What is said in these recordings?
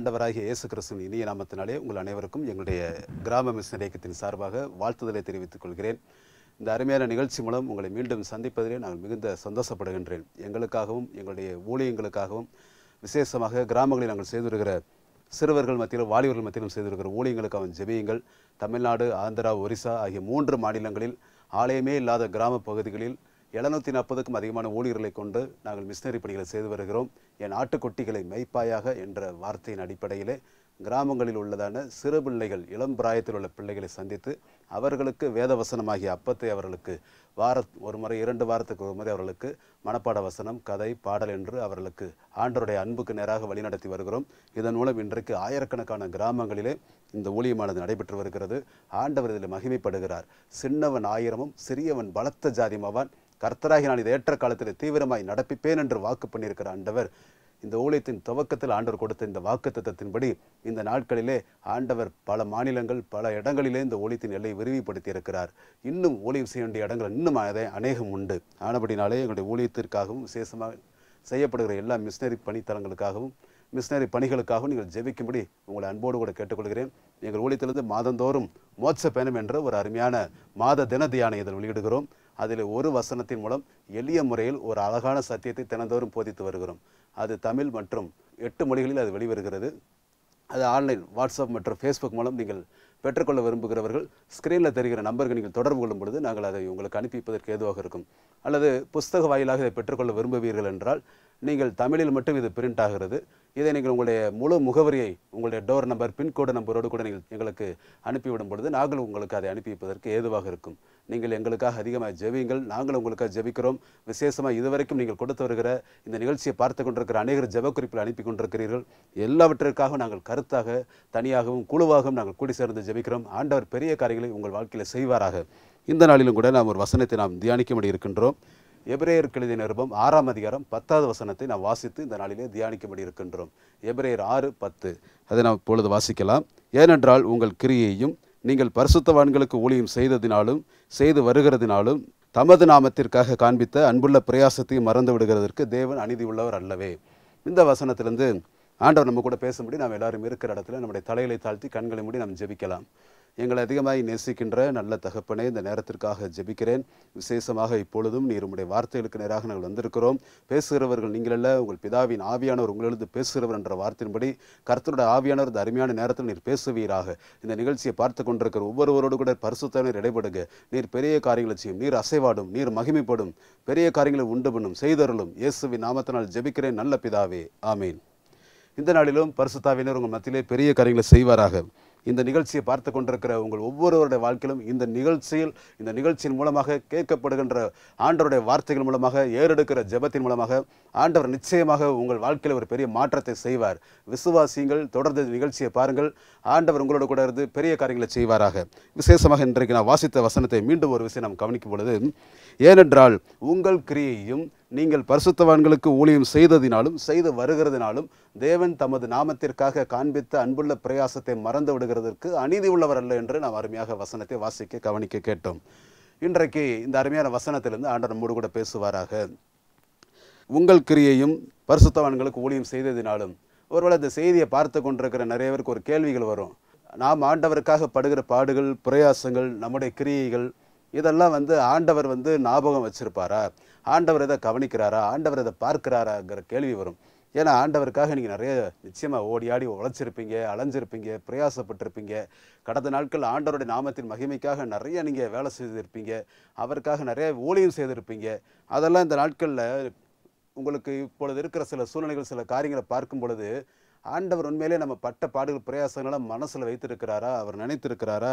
ஆண்டவராகிய இயேசு கிறிஸ்துவின் இனிய நாமத்தினாலே உங்கள் அனைவருக்கும் எங்களுடைய கிராம மிஷன் இயக்கத்தின் சார்பாக வாழ்த்துதலை தெரிவித்துக் கொள்கிறேன் இந்த அருமையான நிகழ்ச்சி மூலம் உங்களை மீண்டும் சந்திப்பதிலே நான் மிகுந்த சந்தோஷப்படுகின்றேன் எங்களுக்காகவும் எங்களுடைய ஊழியங்களுக்காகவும் விசேஷமாக கிராமங்களில் நாங்கள் செய்து வருகிற சிறுவர்கள் மத்தியிலும் வாலிபர்கள் மத்தியிலும் செய்து வருகிற ஊழியங்களுக்காகவும் ஜெபியுங்கள் தமிழ்நாடு ஆந்திரா ஒரிசா ஆகிய மூன்று மாநிலங்களில் ஆலயமே இல்லாத கிராம பகுதிகளில் எழுநூத்தி நாற்பதுக்கும் அதிகமான ஊழியர்களை கொண்டு நாங்கள் மிஷினரி பணிகளை செய்து வருகிறோம் என் ஆட்டுக்குட்டிகளை மெய்ப்பாயாக என்ற வார்த்தையின் அடிப்படையிலே கிராமங்களில் உள்ளதான சிறு பிள்ளைகள் இளம் பிராயத்தில் உள்ள பிள்ளைகளை சந்தித்து அவர்களுக்கு வேதவசனமாகிய அப்பத்தை அவர்களுக்கு வார ஒரு முறை இரண்டு வாரத்துக்கு ஒரு முறை அவர்களுக்கு மனப்பாட வசனம் கதை பாடல் என்று அவர்களுக்கு ஆண்டருடைய அன்புக்கு நேராக வழிநடத்தி வருகிறோம் இதன் மூலம் இன்றைக்கு ஆயிரக்கணக்கான கிராமங்களிலே இந்த ஊழியமானது நடைபெற்று வருகிறது ஆண்டவர் இதில் மகிமைப்படுகிறார் சின்னவன் ஆயிரமும் சிறியவன் பலத்த ஜாதிமாவான் கர்த்தராகி நான் இதை ஏற்ற காலத்தில் தீவிரமாய் நடப்பிப்பேன் என்று வாக்கு பண்ணியிருக்கிற ஆண்டவர் இந்த ஊழியத்தின் துவக்கத்தில் ஆண்டவர் கொடுத்த இந்த வாக்கு திட்டத்தின்படி இந்த நாட்களிலே ஆண்டவர் பல மாநிலங்கள் பல இடங்களிலே இந்த ஊழியத்தின் எல்லை விரிவுபடுத்தி இருக்கிறார் இன்னும் ஊழியம் செய்ய வேண்டிய இடங்கள் இன்னும் அதை அநேகம் உண்டு ஆனபடினாலே எங்களுடைய ஊழியத்திற்காகவும் விசேஷமாக செய்யப்படுகிற எல்லா மிஷினரி பணித்தலங்களுக்காகவும் மிஷினரி பணிகளுக்காகவும் நீங்கள் ஜெபிக்கும்படி உங்களை அன்போடு கூட கேட்டுக்கொள்கிறேன் எங்கள் ஊழியத்திலிருந்து மாதந்தோறும் மோட்ச பயணம் என்ற ஒரு அருமையான மாத தின தியானம் இதில் வெளியிடுகிறோம் அதில் ஒரு வசனத்தின் மூலம் எளிய முறையில் ஒரு அழகான சத்தியத்தை தினந்தோறும் போதித்து வருகிறோம் அது தமிழ் மற்றும் எட்டு மொழிகளில் அது வெளிவருகிறது அது ஆன்லைன் வாட்ஸ்அப் மற்றும் ஃபேஸ்புக் மூலம் நீங்கள் பெற்றுக்கொள்ள விரும்புகிறவர்கள் ஸ்க்ரீனில் தெரிகிற நம்பருக்கு நீங்கள் தொடர்பு கொள்ளும் பொழுது நாங்கள் அதை உங்களுக்கு அனுப்பிப்பதற்கு ஏதுவாக இருக்கும் அல்லது புஸ்தக வாயிலாக இதை பெற்றுக்கொள்ள விரும்புவீர்கள் என்றால் நீங்கள் தமிழில் மட்டும் இது பிரிண்ட் ஆகிறது இதை நீங்கள் உங்களுடைய முழு முகவரியை உங்களுடைய டோர் நம்பர் பின்கோடு நம்பரோடு கூட நீங்கள் எங்களுக்கு அனுப்பிவிடும் பொழுது நாங்கள் உங்களுக்கு அதை அனுப்பி வைப்பதற்கு ஏதுவாக இருக்கும் நீங்கள் எங்களுக்காக அதிகமாக ஜெபியுங்கள் நாங்கள் உங்களுக்காக ஜெபிக்கிறோம் விசேஷமாக இதுவரைக்கும் நீங்கள் கொடுத்து வருகிற இந்த நிகழ்ச்சியை பார்த்து கொண்டிருக்கிற அநேகர் ஜெபக்குறிப்பில் அனுப்பி கொண்டிருக்கிறீர்கள் எல்லாவற்றிற்காகவும் நாங்கள் கருத்தாக தனியாகவும் குழுவாகவும் நாங்கள் கூடி சேர்ந்து ஜெபிக்கிறோம் ஆண்டவர் பெரிய காரியங்களை உங்கள் வாழ்க்கையில் செய்வாராக இந்த நாளிலும் கூட நாம் ஒரு வசனத்தை நாம் தியானிக்கும்படி இருக்கின்றோம் எபிரேயர் கழுதி நிருபம் ஆறாம் அதிகாரம் பத்தாவது வசனத்தை நாம் வாசித்து இந்த நாளிலே தியானிக்கும்படி இருக்கின்றோம் எபிரேயர் ஆறு பத்து அதை நாம் இப்பொழுது வாசிக்கலாம் ஏனென்றால் உங்கள் கிரியையும் நீங்கள் பரிசுத்தவான்களுக்கு ஊழியம் செய்ததினாலும் செய்து வருகிறதினாலும் தமது நாமத்திற்காக காண்பித்த அன்புள்ள பிரயாசத்தையும் மறந்து விடுகிறதற்கு தேவன் அநீதி உள்ளவர் அல்லவே இந்த வசனத்திலிருந்து ஆண்டவர் நம்ம கூட பேசும்படி நாம் எல்லாரும் இருக்கிற இடத்துல நம்முடைய தலைகளை தாழ்த்தி கண்களை மூடி நாம் ஜெபிக்கலாம் எங்களை அதிகமாய் நேசிக்கின்ற நல்ல தகப்பனே இந்த நேரத்திற்காக ஜெபிக்கிறேன் விசேஷமாக இப்பொழுதும் நீர் உடைய வார்த்தைகளுக்கு நேராக நாங்கள் வந்திருக்கிறோம் பேசுகிறவர்கள் நீங்கள் அல்ல உங்கள் பிதாவின் ஆவியானவர் உங்களிலிருந்து பேசுகிறவர் என்ற வார்த்தையின்படி கர்த்தனுடைய ஆவியானவர் அருமையான நேரத்தில் நீர் பேசுவீராக இந்த நிகழ்ச்சியை பார்த்து கொண்டிருக்கிற ஒவ்வொருவரோடு கூட பரிசுத்தவனர் இடைபடுங்க நீர் பெரிய காரியங்களை செய்யும் நீர் அசைவாடும் நீர் மகிமைப்படும் பெரிய காரியங்களை உண்டு பண்ணும் செய்தருளும் இயேசுவின் நாமத்தினால் ஜெபிக்கிறேன் நல்ல பிதாவே ஆமீன் இந்த நாளிலும் பரிசுத்தாவினர் உங்கள் மத்தியிலே பெரிய காரியங்களை செய்வாராக இந்த நிகழ்ச்சியை பார்த்து கொண்டிருக்கிற உங்கள் ஒவ்வொருவருடைய வாழ்க்கையிலும் இந்த நிகழ்ச்சியில் இந்த நிகழ்ச்சியின் மூலமாக கேட்கப்படுகின்ற ஆண்டவருடைய வார்த்தைகள் மூலமாக ஏறெடுக்கிற ஜபத்தின் மூலமாக ஆண்டவர் நிச்சயமாக உங்கள் வாழ்க்கையில் ஒரு பெரிய மாற்றத்தை செய்வார் விசுவாசியங்கள் தொடர்ந்து நிகழ்ச்சியை பாருங்கள் ஆண்டவர் உங்களோட கூட இருந்து பெரிய காரியங்களை செய்வாராக விசேஷமாக இன்றைக்கு நான் வாசித்த வசனத்தை மீண்டும் ஒரு விஷயம் நாம் கவனிக்கும் பொழுது ஏனென்றால் உங்கள் கிரியையும் நீங்கள் பரிசுத்தவான்களுக்கு ஊழியம் செய்ததினாலும் செய்து வருகிறதினாலும் தேவன் தமது நாமத்திற்காக காண்பித்த அன்புள்ள பிரயாசத்தை மறந்து விடுகிறதற்கு அநீதி உள்ளவர் அல்ல என்று நாம் அருமையாக வசனத்தை வாசிக்க கவனிக்க கேட்டோம் இன்றைக்கு இந்த அருமையான வசனத்திலிருந்து ஆண்டவர் நம்மோடு கூட பேசுவாராக உங்கள் கிரியையும் பரிசுத்தவான்களுக்கு ஊழியம் செய்ததினாலும் ஒருவேளை இந்த செய்தியை பார்த்து கொண்டிருக்கிற நிறைய பேருக்கு ஒரு கேள்விகள் வரும் நாம் ஆண்டவருக்காக படுகிற பாடுகள் பிரயாசங்கள் நம்முடைய கிரியைகள் இதெல்லாம் வந்து ஆண்டவர் வந்து ஞாபகம் வச்சிருப்பாரா ஆண்டவர் இதை கவனிக்கிறாரா ஆண்டவர் இதை பார்க்கிறாராங்கிற கேள்வி வரும் ஏன்னா ஆண்டவருக்காக நீங்கள் நிறைய நிச்சயமாக ஓடி ஆடி உழைச்சிருப்பீங்க அலைஞ்சிருப்பீங்க பிரயாசப்பட்டிருப்பீங்க கடந்த நாட்கள் ஆண்டவருடைய நாமத்தின் மகிமைக்காக நிறைய நீங்கள் வேலை செய்திருப்பீங்க அவருக்காக நிறைய ஊழியம் செய்திருப்பீங்க அதெல்லாம் இந்த நாட்களில் உங்களுக்கு இப்பொழுது இருக்கிற சில சூழ்நிலைகள் சில காரியங்களை பார்க்கும் பொழுது ஆண்டவர் உண்மையிலே நம்ம பட்ட பாடுகள் பிரயாசங்களாக மனசில் வைத்திருக்கிறாரா அவர் நினைத்திருக்கிறாரா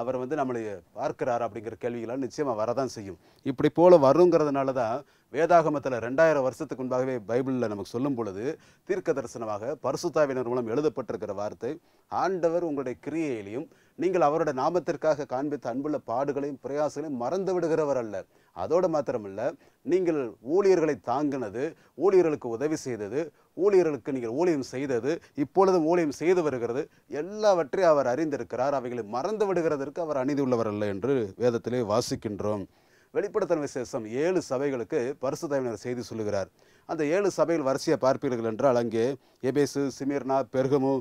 அவர் வந்து நம்மளை பார்க்கிறாரா அப்படிங்கிற கேள்விகளாக நிச்சயமாக வரதான் செய்யும் இப்படி போல் வருங்கிறதுனால தான் வேதாகமத்தில் ரெண்டாயிரம் வருஷத்துக்கு முன்பாகவே பைபிளில் நமக்கு சொல்லும் பொழுது தீர்க்க தரிசனமாக பரிசுத்தாவினர் மூலம் எழுதப்பட்டிருக்கிற வார்த்தை ஆண்டவர் உங்களுடைய கிரியையிலையும் நீங்கள் அவருடைய நாமத்திற்காக காண்பித்த அன்புள்ள பாடுகளையும் பிரயாசங்களையும் மறந்து விடுகிறவர் அல்ல அதோடு மாத்திரமல்ல நீங்கள் ஊழியர்களை தாங்கினது ஊழியர்களுக்கு உதவி செய்தது ஊழியர்களுக்கு நீங்கள் ஊழியம் செய்தது இப்பொழுதும் ஊழியம் செய்து வருகிறது எல்லாவற்றையும் அவர் அறிந்திருக்கிறார் அவைகளை மறந்து விடுகிறதற்கு அவர் அணிந்துள்ளவர் அல்ல என்று வேதத்திலே வாசிக்கின்றோம் வெளிப்படுத்தின விசேஷம் ஏழு சபைகளுக்கு பரிசு பரிசுத்தவினர் செய்தி சொல்லுகிறார் அந்த ஏழு சபைகள் வரிசையை பார்ப்பீர்கள் என்றால் அங்கே எபேசு சிமிர்னா பெருகமு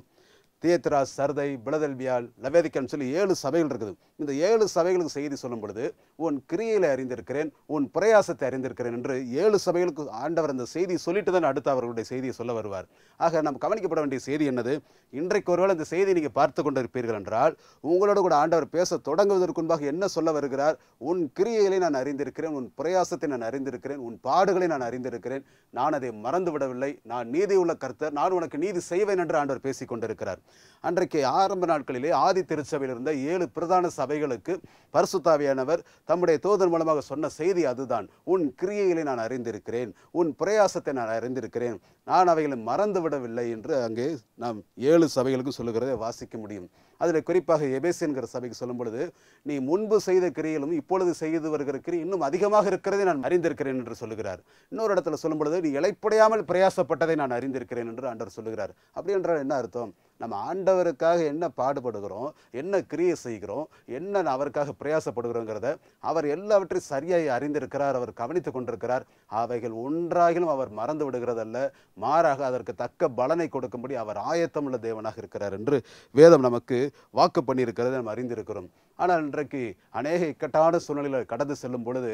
தியேத்ரா சரதை பிளதல்வியால் லவேதிக்கன் சொல்லி ஏழு சபைகள் இருக்குது இந்த ஏழு சபைகளுக்கு செய்தி சொல்லும் பொழுது உன் கிரியையில் அறிந்திருக்கிறேன் உன் பிரயாசத்தை அறிந்திருக்கிறேன் என்று ஏழு சபைகளுக்கு ஆண்டவர் அந்த செய்தி சொல்லிட்டு தான் அடுத்து அவர்களுடைய செய்தியை சொல்ல வருவார் ஆக நாம் கவனிக்கப்பட வேண்டிய செய்தி என்னது இன்றைக்கு ஒருவேளை இந்த செய்தியை நீங்கள் பார்த்து கொண்டிருப்பீர்கள் என்றால் உங்களோட கூட ஆண்டவர் பேச தொடங்குவதற்கு முன்பாக என்ன சொல்ல வருகிறார் உன் கிரியைகளை நான் அறிந்திருக்கிறேன் உன் பிரயாசத்தை நான் அறிந்திருக்கிறேன் உன் பாடுகளை நான் அறிந்திருக்கிறேன் நான் அதை மறந்து விடவில்லை நான் நீதி உள்ள கருத்தர் நான் உனக்கு நீதி செய்வேன் என்று ஆண்டவர் பேசிக்கொண்டிருக்கிறார் அன்றைக்கு ஆரம்ப நாட்களிலே ஆதி திருச்சபையில் இருந்த ஏழு பிரதான சபைகளுக்கு பரிசுத்தாவியானவர் தம்முடைய தோதன் மூலமாக சொன்ன செய்தி அதுதான் உன் கிரியைகளை நான் அறிந்திருக்கிறேன் உன் பிரயாசத்தை நான் அறிந்திருக்கிறேன் நான் அவைகளை விடவில்லை என்று அங்கே நாம் ஏழு சபைகளுக்கும் சொல்லுகிறதை வாசிக்க முடியும் அதில் குறிப்பாக எபேசியன்கிற சபைக்கு சொல்லும் பொழுது நீ முன்பு செய்த கிரியிலும் இப்பொழுது செய்து வருகிற கிரி இன்னும் அதிகமாக இருக்கிறதை நான் அறிந்திருக்கிறேன் என்று சொல்லுகிறார் இன்னொரு இடத்துல சொல்லும் பொழுது நீ இழைப்படையாமல் பிரயாசப்பட்டதை நான் அறிந்திருக்கிறேன் என்று அன்றர் சொல்லுகிறார் அப்படி என்றால் என்ன அர்த்தம் நம்ம ஆண்டவருக்காக என்ன பாடுபடுகிறோம் என்ன கிரியை செய்கிறோம் என்ன அவருக்காக பிரயாசப்படுகிறோங்கிறத அவர் எல்லாவற்றையும் சரியாக அறிந்திருக்கிறார் அவர் கவனித்து கொண்டிருக்கிறார் அவைகள் ஒன்றாகிலும் அவர் மறந்து விடுகிறதல்ல மாறாக அதற்கு தக்க பலனை கொடுக்கும்படி அவர் ஆயத்தமுள்ள தேவனாக இருக்கிறார் என்று வேதம் நமக்கு வாக்கு பண்ணியிருக்கிறதை நம்ம அறிந்திருக்கிறோம் ஆனால் இன்றைக்கு அநேக இக்கட்டான சூழ்நிலையில் கடந்து செல்லும் பொழுது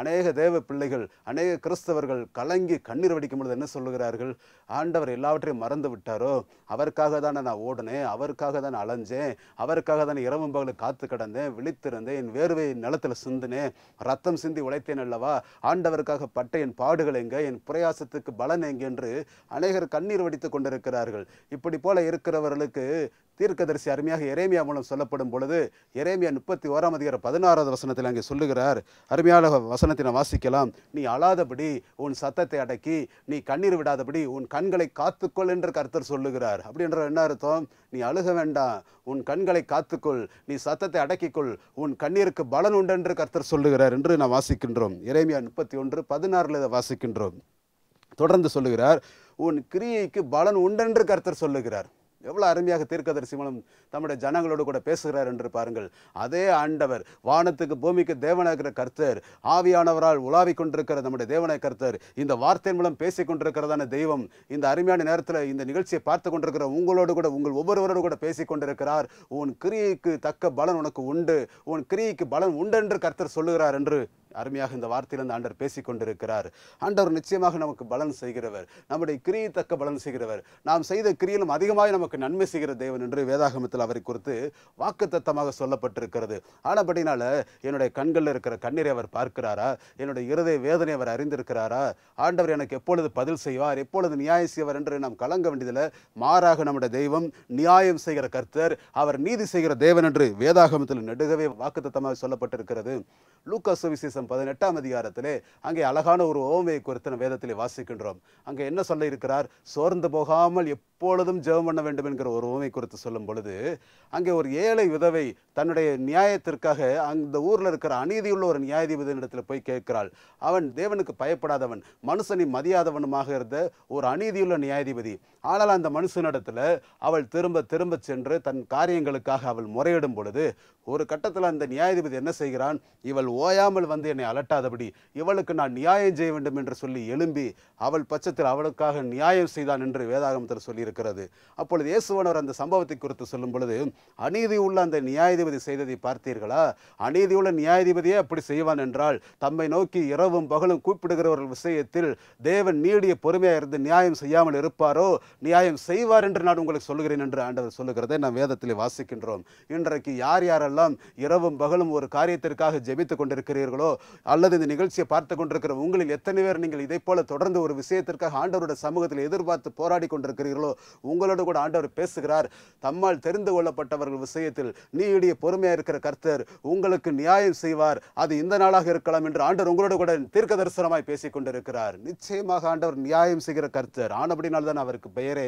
அநேக தேவ பிள்ளைகள் அநேக கிறிஸ்தவர்கள் கலங்கி கண்ணீர் வடிக்கும் பொழுது என்ன சொல்லுகிறார்கள் ஆண்டவர் எல்லாவற்றையும் மறந்து விட்டாரோ அவருக்காக தானே நான் ஓடினேன் அவருக்காக தான் அலைஞ்சேன் அவருக்காக தானே இரவும் பகலை காத்து கடந்தேன் விழித்திருந்தேன் என் வேர்வை நிலத்தில் சிந்தினேன் ரத்தம் சிந்தி உழைத்தேன் அல்லவா ஆண்டவருக்காக பட்ட என் பாடுகள் எங்கே என் பிரயாசத்துக்கு பலன் எங்கே என்று அநேகர் கண்ணீர் வடித்து கொண்டிருக்கிறார்கள் இப்படி போல இருக்கிறவர்களுக்கு தீர்க்கதரிசி அருமையாக எரேமியா மூலம் சொல்லப்படும் பொழுது எரேமியா முப்பத்தி ஓராம் அதிகார பதினாறாவது வசனத்தில் அங்கே சொல்லுகிறார் அருமையான வசனத்தை நான் வாசிக்கலாம் நீ அழாதபடி உன் சத்தத்தை அடக்கி நீ கண்ணீர் விடாதபடி உன் கண்களை காத்துக்கொள் என்று கருத்தர் சொல்லுகிறார் அப்படின்ற என்ன அர்த்தம் நீ அழுக வேண்டாம் உன் கண்களை காத்துக்கொள் நீ சத்தத்தை அடக்கிக்கொள் உன் கண்ணீருக்கு பலன் உண்டு என்று கர்த்தர் சொல்லுகிறார் என்று நான் வாசிக்கின்றோம் இறைமையா முப்பத்தி ஒன்று பதினாறில் இதை வாசிக்கின்றோம் தொடர்ந்து சொல்லுகிறார் உன் கிரியைக்கு பலன் உண்டென்று கர்த்தர் சொல்லுகிறார் எவ்வளோ அருமையாக தீர்க்கதரிசி மூலம் தம்முடைய ஜனங்களோடு கூட பேசுகிறார் என்று பாருங்கள் அதே ஆண்டவர் வானத்துக்கு பூமிக்கு தேவனாகிற கர்த்தர் ஆவியானவரால் உலாவிக் கொண்டிருக்கிற நம்முடைய தேவனாய் கர்த்தர் இந்த வார்த்தையின் மூலம் பேசிக் கொண்டிருக்கிறதான தெய்வம் இந்த அருமையான நேரத்தில் இந்த நிகழ்ச்சியை பார்த்து கொண்டிருக்கிற உங்களோடு கூட உங்கள் ஒவ்வொருவரோடு கூட பேசிக் கொண்டிருக்கிறார் உன் கிரியைக்கு தக்க பலன் உனக்கு உண்டு உன் கிரியைக்கு பலன் உண்டு என்று கர்த்தர் சொல்லுகிறார் என்று அருமையாக இந்த வார்த்தையிலிருந்து ஆண்டவர் பேசிக் கொண்டிருக்கிறார் ஆண்டவர் நிச்சயமாக நமக்கு பலன் செய்கிறவர் நம்முடைய கிரியை தக்க பலன் செய்கிறவர் நாம் செய்த கிரியிலும் அதிகமாக நமக்கு நன்மை செய்கிற தேவன் என்று வேதாகமத்தில் அவரை குறித்து வாக்குத்தத்தமாக சொல்லப்பட்டிருக்கிறது ஆனபடினால என்னுடைய கண்களில் இருக்கிற கண்ணீரை அவர் பார்க்கிறாரா என்னுடைய இருதய வேதனை அவர் அறிந்திருக்கிறாரா ஆண்டவர் எனக்கு எப்பொழுது பதில் செய்வார் எப்பொழுது நியாயம் செய்வார் என்று நாம் கலங்க வேண்டியதில் மாறாக நம்முடைய தெய்வம் நியாயம் செய்கிற கர்த்தர் அவர் நீதி செய்கிற தேவன் என்று வேதாகமத்தில் நெடுகவே வாக்குத்தத்தமாக சொல்லப்பட்டிருக்கிறது லூக்கா அதிகாரம் பதினெட்டாம் அதிகாரத்திலே அங்கே அழகான ஒரு ஓமையை குறித்து நம்ம வேதத்திலே வாசிக்கின்றோம் அங்கே என்ன சொல்ல இருக்கிறார் சோர்ந்து போகாமல் எப்பொழுதும் ஜெபம் பண்ண வேண்டும் என்கிற ஒரு ஓமை குறித்து சொல்லும் பொழுது அங்கே ஒரு ஏழை விதவை தன்னுடைய நியாயத்திற்காக அந்த ஊரில் இருக்கிற அநீதியுள்ள ஒரு நியாயாதிபதியிடத்தில் போய் கேட்கிறாள் அவன் தேவனுக்கு பயப்படாதவன் மனுஷனை மதியாதவனுமாக இருந்த ஒரு அநீதியுள்ள நியாயாதிபதி ஆனால் அந்த மனுஷனிடத்தில் அவள் திரும்ப திரும்ப சென்று தன் காரியங்களுக்காக அவள் முறையிடும் பொழுது ஒரு கட்டத்தில் அந்த நியாயாதிபதி என்ன செய்கிறான் இவள் ஓயாமல் வந்து என்னை அலட்டாதபடி இவளுக்கு நான் நியாயம் செய்ய வேண்டும் என்று சொல்லி எழும்பி அவள் பட்சத்தில் அவளுக்காக நியாயம் செய்தான் என்று வேதாகமத்தில் சொல்லியிருக்கிறது அப்பொழுது இயேசுவனவர் அந்த சம்பவத்தை குறித்து சொல்லும் பொழுது அநீதி உள்ள அந்த நியாயாதிபதி செய்ததை பார்த்தீர்களா அநீதி உள்ள நியாயாதிபதியே அப்படி செய்வான் என்றால் தம்மை நோக்கி இரவும் பகலும் கூப்பிடுகிறவர்கள் விஷயத்தில் தேவன் நீடிய பொறுமையாக இருந்து நியாயம் செய்யாமல் இருப்பாரோ நியாயம் செய்வார் என்று நான் உங்களுக்கு சொல்கிறேன் என்று ஆண்டவர் சொல்லுகிறதை நாம் வேதத்தில் வாசிக்கின்றோம் இன்றைக்கு யார் யாரெல்லாம் இரவும் பகலும் ஒரு காரியத்திற்காக ஜெபித்துக் கொண்டிருக்கிறீர்களோ அல்லது இந்த நிகழ்ச்சியை பார்த்து கொண்டிருக்கிற உங்களில் எத்தனை பேர் நீங்கள் இதை போல தொடர்ந்து ஒரு விஷயத்திற்காக ஆண்டவருடைய சமூகத்தில் எதிர்பார்த்து போராடி கொண்டிருக்கிறீர்களோ உங்களோடு கூட ஆண்டவர் பேசுகிறார் தம்மால் தெரிந்து கொள்ளப்பட்டவர்கள் விஷயத்தில் நீ இடையே பொறுமையாக இருக்கிற கர்த்தர் உங்களுக்கு நியாயம் செய்வார் அது இந்த நாளாக இருக்கலாம் என்று ஆண்டவர் உங்களோடு கூட தீர்க்க தரிசனமாய் பேசிக் கொண்டிருக்கிறார் நிச்சயமாக ஆண்டவர் நியாயம் செய்கிற கர்த்தர் ஆனபடினால்தான் அவருக்கு பெயரே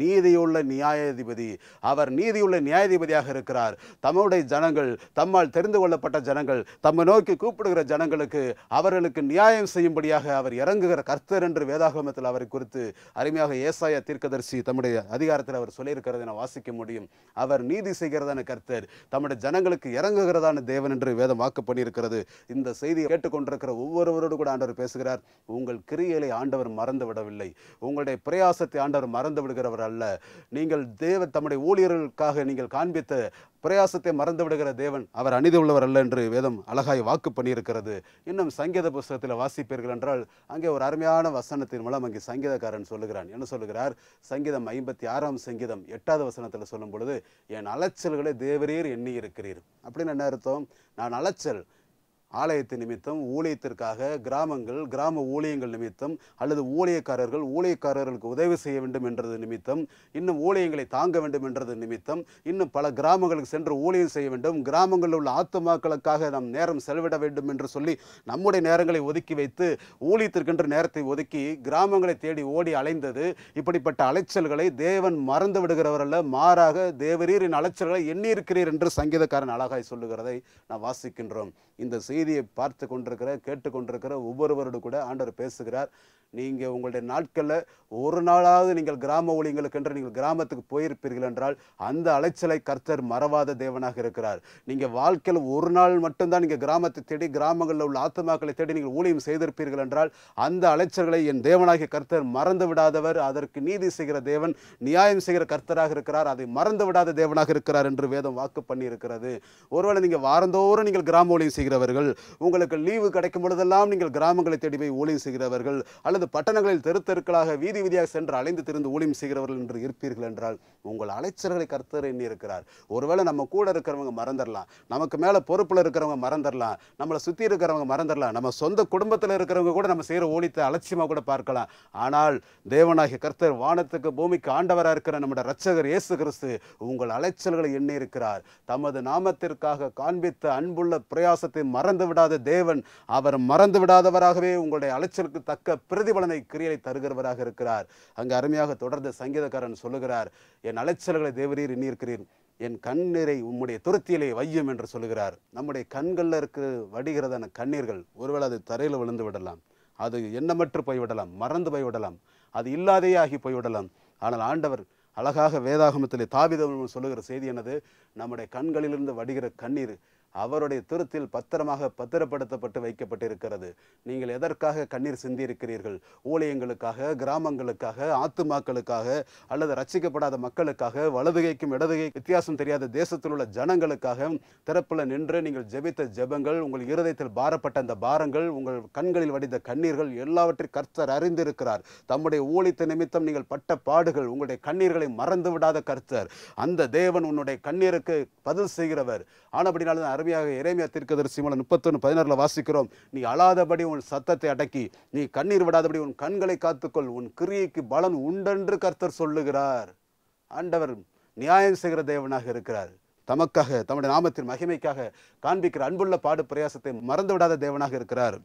நீதியுள்ள நியாயாதிபதி அவர் நீதியுள்ள நியாயாதிபதியாக இருக்கிறார் தம்முடைய ஜனங்கள் தம்மால் தெரிந்து கொள்ளப்பட்ட ஜனங்கள் தம்மை நோக்கி கூப்பிடுகிற ஜனங்களுக்கு அவர்களுக்கு நியாயம் செய்யும்படியாக அவர் இறங்குகிற கர்த்தர் என்று வேதாகமத்தில் அவரை குறித்து அருமையாக ஏசாய தீர்க்கதரிசி தம்முடைய அதிகாரத்தில் அவர் சொல்லியிருக்கிறது என வாசிக்க முடியும் அவர் நீதி செய்கிறதான கர்த்தர் தம்முடைய ஜனங்களுக்கு இறங்குகிறதான தேவன் என்று வேதம் வாக்கு பண்ணியிருக்கிறது இந்த செய்தியை கேட்டுக்கொண்டிருக்கிற ஒவ்வொருவரோடு கூட ஆண்டவர் பேசுகிறார் உங்கள் கிரியலை ஆண்டவர் மறந்து விடவில்லை உங்களுடைய பிரயாசத்தை ஆண்டவர் மறந்து விடுகிறவர் அல்ல நீங்கள் தேவ தம்முடைய ஊழியர்களுக்காக நீங்கள் காண்பித்த பிரயாசத்தை மறந்து விடுகிற தேவன் அவர் அணிந்து உள்ளவர் அல்ல என்று வேதம் அழகாய் வாக்கு பண்ணியிருக்கிறது இன்னும் சங்கீத புஸ்தகத்தில் வாசிப்பீர்கள் என்றால் அங்கே ஒரு அருமையான வசனத்தின் மூலம் அங்கே சங்கீதக்காரன் சொல்லுகிறான் என்ன சொல்லுகிறார் சங்கீதம் ஐம்பத்தி ஆறாம் சங்கீதம் எட்டாவது வசனத்தில் சொல்லும் பொழுது என் அலைச்சல்களை தேவரீர் எண்ணி இருக்கிறீர் அப்படின்னு என்ன அர்த்தம் நான் அலைச்சல் ஆலயத்து நிமித்தம் ஊழியத்திற்காக கிராமங்கள் கிராம ஊழியங்கள் நிமித்தம் அல்லது ஊழியக்காரர்கள் ஊழியக்காரர்களுக்கு உதவி செய்ய வேண்டும் என்றது நிமித்தம் இன்னும் ஊழியங்களை தாங்க வேண்டும் என்றது நிமித்தம் இன்னும் பல கிராமங்களுக்கு சென்று ஊழியம் செய்ய வேண்டும் கிராமங்களில் உள்ள ஆத்துமாக்களுக்காக நாம் நேரம் செலவிட வேண்டும் என்று சொல்லி நம்முடைய நேரங்களை ஒதுக்கி வைத்து ஊழியத்திற்கென்று நேரத்தை ஒதுக்கி கிராமங்களை தேடி ஓடி அலைந்தது இப்படிப்பட்ட அலைச்சல்களை தேவன் மறந்து விடுகிறவரல்ல மாறாக தேவரீரின் அலைச்சல்களை எண்ணியிருக்கிறீர் என்று சங்கீதக்காரன் அழகாய் சொல்லுகிறதை நாம் வாசிக்கின்றோம் இந்த செய்தி செய்தியை பார்த்து கொண்டிருக்கிற கேட்டுக்கொண்டிருக்கிற ஒவ்வொருவரோடு கூட ஆண்டவர் பேசுகிறார் நீங்கள் உங்களுடைய நாட்களில் ஒரு நாளாவது நீங்கள் கிராம என்று நீங்கள் கிராமத்துக்கு போயிருப்பீர்கள் என்றால் அந்த அலைச்சலை கர்த்தர் மறவாத தேவனாக இருக்கிறார் நீங்கள் வாழ்க்கையில் ஒரு நாள் மட்டும்தான் நீங்கள் கிராமத்தை தேடி கிராமங்களில் உள்ள ஆத்மாக்களை தேடி நீங்கள் ஊழியம் செய்திருப்பீர்கள் என்றால் அந்த அலைச்சல்களை என் தேவனாகிய கர்த்தர் மறந்து விடாதவர் அதற்கு நீதி செய்கிற தேவன் நியாயம் செய்கிற கர்த்தராக இருக்கிறார் அதை மறந்து விடாத தேவனாக இருக்கிறார் என்று வேதம் வாக்கு பண்ணியிருக்கிறது ஒருவேளை நீங்கள் வாரந்தோறும் நீங்கள் கிராம ஊழியம் செய்கிறவர்கள் உங்களுக்கு லீவு கிடைக்கும் பொழுதெல்லாம் நீங்கள் கிராமங்களை தேடி போய் ஊழியம் செய்கிறவர்கள் அல்லது அல்லது பட்டணங்களில் தெரு தெருக்களாக வீதி வீதியாக சென்று அலைந்து திரிந்து ஊழியம் செய்கிறவர்கள் என்று இருப்பீர்கள் என்றால் உங்கள் அலைச்சல்களை கர்த்தர் எண்ணி இருக்கிறார் ஒருவேளை நம்ம கூட இருக்கிறவங்க மறந்துடலாம் நமக்கு மேலே பொறுப்பில் இருக்கிறவங்க மறந்துடலாம் நம்மளை சுற்றி இருக்கிறவங்க மறந்துடலாம் நம்ம சொந்த குடும்பத்தில் இருக்கிறவங்க கூட நம்ம செய்கிற ஊழியத்தை அலட்சியமாக கூட பார்க்கலாம் ஆனால் தேவனாகிய கர்த்தர் வானத்துக்கு பூமிக்கு ஆண்டவராக இருக்கிற நம்முடைய ரட்சகர் இயேசு கிறிஸ்து உங்கள் அலைச்சல்களை எண்ணி இருக்கிறார் தமது நாமத்திற்காக காண்பித்த அன்புள்ள பிரயாசத்தை மறந்து விடாத தேவன் அவர் மறந்து விடாதவராகவே உங்களுடைய அலைச்சலுக்கு தக்க பிரதி பிரதிபலனை கிரியலை தருகிறவராக இருக்கிறார் அங்கு அருமையாக தொடர்ந்து சங்கீதக்காரன் சொல்லுகிறார் என் அலைச்சல்களை தேவரீர் எண்ணியிருக்கிறீர் என் கண்ணீரை உம்முடைய துருத்தியிலே வையும் என்று சொல்லுகிறார் நம்முடைய கண்களில் இருக்கிற வடிகிறதான கண்ணீர்கள் ஒருவேளை அது தரையில் விழுந்து விடலாம் அது எண்ணமற்று போய்விடலாம் மறந்து போய்விடலாம் அது இல்லாதே ஆகி போய்விடலாம் ஆனால் ஆண்டவர் அழகாக வேதாகமத்தில் தாவிதம் சொல்லுகிற செய்தி என்னது நம்முடைய கண்களிலிருந்து வடிகிற கண்ணீர் அவருடைய திருத்தில் பத்திரமாக பத்திரப்படுத்தப்பட்டு வைக்கப்பட்டிருக்கிறது நீங்கள் எதற்காக கண்ணீர் சிந்தியிருக்கிறீர்கள் ஊழியங்களுக்காக கிராமங்களுக்காக ஆத்துமாக்களுக்காக அல்லது ரசிக்கப்படாத மக்களுக்காக வலதுகைக்கும் இடதுகை வித்தியாசம் தெரியாத தேசத்தில் உள்ள ஜனங்களுக்காக திறப்பில் நின்று நீங்கள் ஜெபித்த ஜெபங்கள் உங்கள் இருதயத்தில் பாரப்பட்ட அந்த பாரங்கள் உங்கள் கண்களில் வடிந்த கண்ணீர்கள் எல்லாவற்றையும் கர்த்தர் அறிந்திருக்கிறார் தம்முடைய ஊழித்த நிமித்தம் நீங்கள் பட்ட பாடுகள் உங்களுடைய கண்ணீர்களை மறந்து விடாத கர்த்தர் அந்த தேவன் உன்னுடைய கண்ணீருக்கு பதில் செய்கிறவர் ஆனபடினால்தான் நபியாக இறைமையா தீர்க்கதரிசி மூலம் முப்பத்தொன்று பதினாறில் வாசிக்கிறோம் நீ அழாதபடி உன் சத்தத்தை அடக்கி நீ கண்ணீர் விடாதபடி உன் கண்களை காத்துக்கொள் உன் கிரியைக்கு பலன் உண்டென்று கர்த்தர் சொல்லுகிறார் ஆண்டவர் நியாயம் செய்கிற தேவனாக இருக்கிறார் தமக்காக தம்முடைய நாமத்தின் மகிமைக்காக காண்பிக்கிற அன்புள்ள பாடு பிரயாசத்தை மறந்து விடாத தேவனாக இருக்கிறார்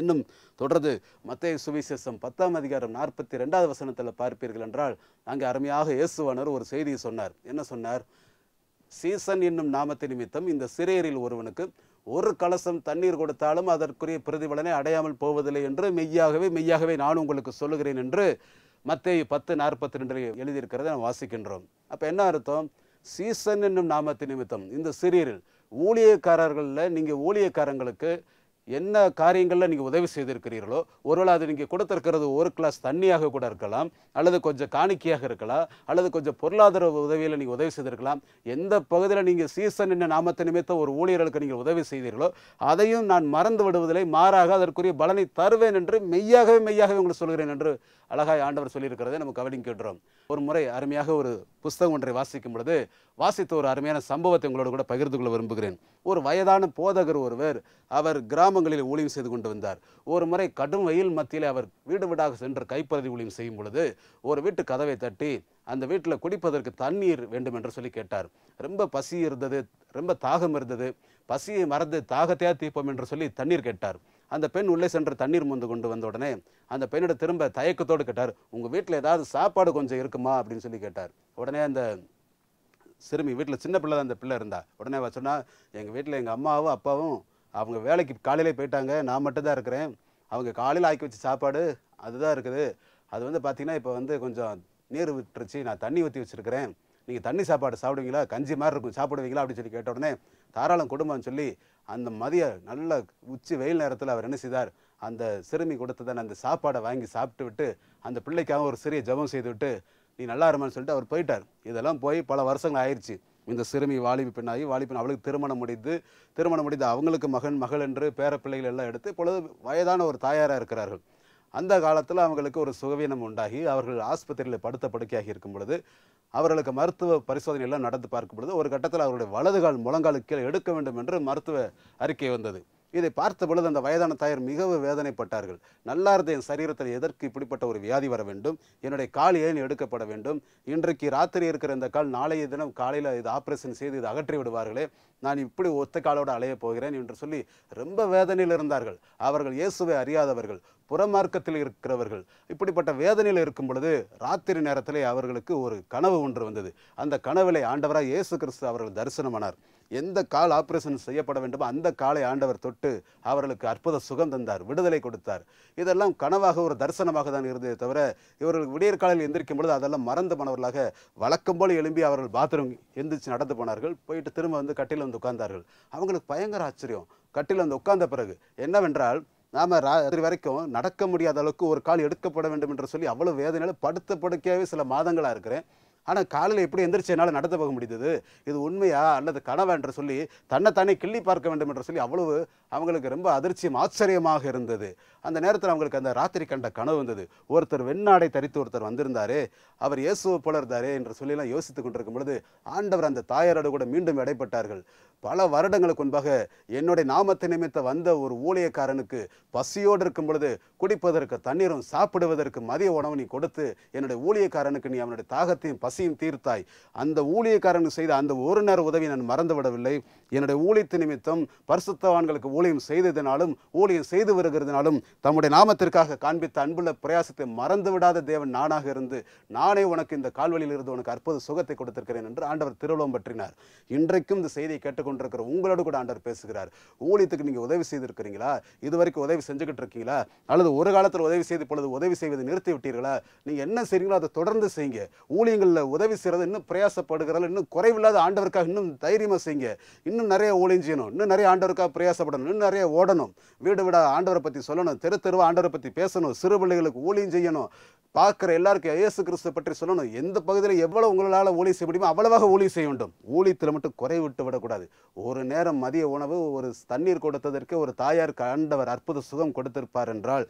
இன்னும் தொடர்ந்து மத்திய சுவிசேஷம் பத்தாம் அதிகாரம் நாற்பத்தி ரெண்டாவது வசனத்தில் பார்ப்பீர்கள் என்றால் அங்கே அருமையாக இயேசுவானவர் ஒரு செய்தியை சொன்னார் என்ன சொன்னார் சீசன் என்னும் நாமத்தை நிமித்தம் இந்த சிறையரில் ஒருவனுக்கு ஒரு கலசம் தண்ணீர் கொடுத்தாலும் அதற்குரிய பிரதிபலனை அடையாமல் போவதில்லை என்று மெய்யாகவே மெய்யாகவே நான் உங்களுக்கு சொல்லுகிறேன் என்று மத்திய பத்து நாற்பத்தி ரெண்டு எழுதியிருக்கிறத நாம் வாசிக்கின்றோம் அப்போ என்ன அர்த்தம் சீசன் என்னும் நாமத்தை நிமித்தம் இந்த சிறியரில் ஊழியக்காரர்களில் நீங்கள் ஊழியக்காரங்களுக்கு என்ன காரியங்களில் நீங்கள் உதவி செய்திருக்கிறீர்களோ ஒருவேளை அது நீங்கள் கொடுத்துருக்கிறது ஒரு கிளாஸ் தண்ணியாக கூட இருக்கலாம் அல்லது கொஞ்சம் காணிக்கையாக இருக்கலாம் அல்லது கொஞ்சம் பொருளாதார உதவியில் நீங்கள் உதவி செய்திருக்கலாம் எந்த பகுதியில் நீங்கள் சீசன் என்ன நாமத்தை நிமித்தம் ஒரு ஊழியர்களுக்கு நீங்கள் உதவி செய்தீர்களோ அதையும் நான் மறந்து விடுவதில்லை மாறாக அதற்குரிய பலனை தருவேன் என்று மெய்யாகவே மெய்யாகவே உங்களுக்கு சொல்கிறேன் என்று அழகாய் ஆண்டவர் சொல்லியிருக்கிறதை நம்ம கவனிக்கின்றோம் ஒரு முறை அருமையாக ஒரு புஸ்தகம் ஒன்றை வாசிக்கும் பொழுது வாசித்த ஒரு அருமையான சம்பவத்தை உங்களோடு கூட பகிர்ந்து கொள்ள விரும்புகிறேன் ஒரு வயதான போதகர் ஒருவர் அவர் கிராம கிராமங்களில் ஊழியம் செய்து கொண்டு வந்தார் ஒரு முறை கடும் வெயில் மத்தியில் அவர் வீடு வீடாக சென்று கைப்பகுதி ஊழியம் செய்யும் பொழுது ஒரு வீட்டு கதவை தட்டி அந்த வீட்டில் குடிப்பதற்கு தண்ணீர் வேண்டும் என்று சொல்லி கேட்டார் ரொம்ப பசி இருந்தது ரொம்ப தாகம் இருந்தது பசியை மறந்து தாகத்தையா தீர்ப்போம் என்று சொல்லி தண்ணீர் கேட்டார் அந்த பெண் உள்ளே சென்று தண்ணீர் முந்து கொண்டு வந்த உடனே அந்த பெண்ணிட திரும்ப தயக்கத்தோடு கேட்டார் உங்கள் வீட்டில் ஏதாவது சாப்பாடு கொஞ்சம் இருக்குமா அப்படின்னு சொல்லி கேட்டார் உடனே அந்த சிறுமி வீட்டில் சின்ன பிள்ளை தான் அந்த பிள்ளை இருந்தா உடனே சொன்னால் எங்கள் வீட்டில் எங்கள் அம்மாவும் அப்பாவும் அவங்க வேலைக்கு காலையில் போயிட்டாங்க நான் மட்டும்தான் இருக்கிறேன் அவங்க காலையில் ஆக்கி வச்ச சாப்பாடு அதுதான் இருக்குது அது வந்து பார்த்தீங்கன்னா இப்போ வந்து கொஞ்சம் நீர் விட்டுருச்சு நான் தண்ணி ஊற்றி வச்சுருக்கிறேன் நீங்கள் தண்ணி சாப்பாடு சாப்பிடுவீங்களா கஞ்சி மாதிரி இருக்கும் சாப்பிடுவீங்களா அப்படின்னு சொல்லி கேட்ட உடனே தாராளம் குடும்பம்னு சொல்லி அந்த மதிய நல்ல உச்சி வெயில் நேரத்தில் அவர் என்ன செய்தார் அந்த சிறுமி கொடுத்ததான அந்த சாப்பாடை வாங்கி சாப்பிட்டு விட்டு அந்த பிள்ளைக்காக ஒரு சிறிய ஜபம் செய்து விட்டு நீ நல்லா இருமான்னு சொல்லிட்டு அவர் போயிட்டார் இதெல்லாம் போய் பல வருஷங்கள் ஆயிடுச்சு இந்த சிறுமி வாலிப பெண்ணாகி வாலிபெண் அவளுக்கு திருமணம் முடிந்து திருமணம் முடிந்து அவங்களுக்கு மகன் மகள் என்று பேர பிள்ளைகள் எல்லாம் எடுத்து இப்பொழுது வயதான ஒரு தாயாராக இருக்கிறார்கள் அந்த காலத்தில் அவங்களுக்கு ஒரு சுகவீனம் உண்டாகி அவர்கள் ஆஸ்பத்திரியில் படுத்த படுக்கையாகி இருக்கும் பொழுது அவர்களுக்கு மருத்துவ பரிசோதனை எல்லாம் நடந்து பார்க்கும் பொழுது ஒரு கட்டத்தில் அவருடைய வலதுகால் முழங்காலுக்கு எடுக்க வேண்டும் என்று மருத்துவ அறிக்கை வந்தது இதை பார்த்த பொழுது அந்த வயதான தாயார் மிகவும் வேதனைப்பட்டார்கள் நல்லா இருந்த என் சரீரத்தில் எதற்கு இப்படிப்பட்ட ஒரு வியாதி வர வேண்டும் என்னுடைய கால் ஏன் எடுக்கப்பட வேண்டும் இன்றைக்கு ராத்திரி இருக்கிற இந்த கால் நாளைய தினம் காலையில் இது ஆப்ரேஷன் செய்து இது அகற்றி விடுவார்களே நான் இப்படி ஒத்த காலோடு அலைய போகிறேன் என்று சொல்லி ரொம்ப வேதனையில் இருந்தார்கள் அவர்கள் இயேசுவை அறியாதவர்கள் புறமார்க்கத்தில் இருக்கிறவர்கள் இப்படிப்பட்ட வேதனையில் இருக்கும் பொழுது ராத்திரி நேரத்திலே அவர்களுக்கு ஒரு கனவு ஒன்று வந்தது அந்த கனவிலே ஆண்டவராக இயேசு கிறிஸ்து அவர்கள் தரிசனமானார் எந்த கால் ஆப்ரேஷன் செய்யப்பட வேண்டுமோ அந்த காலை ஆண்டவர் தொட்டு அவர்களுக்கு அற்புத சுகம் தந்தார் விடுதலை கொடுத்தார் இதெல்லாம் கனவாக ஒரு தரிசனமாக தான் இருந்ததே தவிர இவர்கள் விடியற் காலையில் எந்திரிக்கும் பொழுது அதெல்லாம் மறந்து போனவர்களாக வழக்கம் போல் எழும்பி அவர்கள் பாத்ரூம் எந்திரிச்சு நடந்து போனார்கள் போயிட்டு திரும்ப வந்து கட்டில் வந்து உட்கார்ந்தார்கள் அவங்களுக்கு பயங்கர ஆச்சரியம் கட்டில் வந்து உட்கார்ந்த பிறகு என்னவென்றால் நாம் ராத்திரி வரைக்கும் நடக்க முடியாத அளவுக்கு ஒரு கால் எடுக்கப்பட வேண்டும் என்று சொல்லி அவ்வளோ வேதனையில் படுத்த படுக்கையாகவே சில மாதங்களாக இருக்கிறேன் ஆனால் காலையில் எப்படி எந்திரிச்சு என்னால் நடத்த போக முடிந்தது இது உண்மையா அல்லது கனவா என்று சொல்லி தன்னைத்தானே கிள்ளி பார்க்க வேண்டும் என்று சொல்லி அவ்வளவு அவங்களுக்கு ரொம்ப அதிர்ச்சியும் ஆச்சரியமாக இருந்தது அந்த நேரத்தில் அவங்களுக்கு அந்த ராத்திரி கண்ட கனவு வந்தது ஒருத்தர் வெண்ணாடை தரித்து ஒருத்தர் வந்திருந்தாரு அவர் இயேசுவை போல இருந்தாரே என்று சொல்லிலாம் யோசித்து கொண்டிருக்கும் பொழுது ஆண்டவர் அந்த தாயாரோடு கூட மீண்டும் இடைப்பட்டார்கள் பல வருடங்களுக்கு முன்பாக என்னுடைய நாமத்தை நிமித்த வந்த ஒரு ஊழியக்காரனுக்கு பசியோடு இருக்கும் பொழுது குடிப்பதற்கு தண்ணீரும் சாப்பிடுவதற்கு மதிய உணவு நீ கொடுத்து என்னுடைய ஊழியக்காரனுக்கு நீ அவனுடைய தாகத்தையும் பசியும் தீர்த்தாய் அந்த ஊழியக்காரனுக்கு செய்த அந்த ஒரு நேர உதவி நான் மறந்துவிடவில்லை என்னுடைய ஊழியத்து நிமித்தம் பரிசுத்தவான்களுக்கு ஊழியம் செய்ததினாலும் ஊழியம் செய்து வருகிறதுனாலும் தம்முடைய நாமத்திற்காக காண்பித்த அன்புள்ள பிரயாசத்தை மறந்துவிடாத தேவன் நானாக இருந்து நானே உனக்கு இந்த கால்வழியில் இருந்து உனக்கு அற்புத சுகத்தை கொடுத்திருக்கிறேன் என்று ஆண்டவர் திருவள்ளம் பற்றினார் இன்றைக்கும் இந்த செய்தியை கேட்டுக்கொண்டு கொண்டிருக்கிற உங்களோட கூட ஆண்டவர் பேசுகிறார் ஊழியத்துக்கு நீங்கள் உதவி செய்திருக்கிறீங்களா இது வரைக்கும் உதவி செஞ்சுக்கிட்டு இருக்கீங்களா அல்லது ஒரு காலத்தில் உதவி செய்து பொழுது உதவி செய்வதை நிறுத்தி விட்டீர்களா நீங்கள் என்ன செய்யறீங்களோ அதை தொடர்ந்து செய்யுங்க ஊழியங்களில் உதவி செய்கிறது இன்னும் பிரயாசப்படுகிறதால இன்னும் குறைவில்லாத ஆண்டவருக்காக இன்னும் தைரியமாக செய்யுங்க இன்னும் நிறைய ஊழியம் செய்யணும் இன்னும் நிறைய ஆண்டவருக்காக பிரயாசப்படணும் இன்னும் நிறைய ஓடணும் வீடு வீடாக ஆண்டவரை பற்றி சொல்லணும் தெரு தெருவாக ஆண்டவரை பற்றி பேசணும் சிறு பிள்ளைகளுக்கு ஊழியம் செய்யணும் பார்க்குற எல்லாருக்கும் இயேசு கிறிஸ்து பற்றி சொல்லணும் எந்த பகுதியில் எவ்வளோ உங்களால் ஊழி செய்ய முடியுமோ அவ்வளவாக ஊழி செய்ய வேண்டும் ஊழியத்தில் மட்டும் குறை விட்டு விடக்கூடாது ஒரு நேரம் மதிய உணவு ஒரு தண்ணீர் கொடுத்ததற்கு ஒரு தாயார் ஆண்டவர் அற்புத சுகம் கொடுத்திருப்பார் என்றால்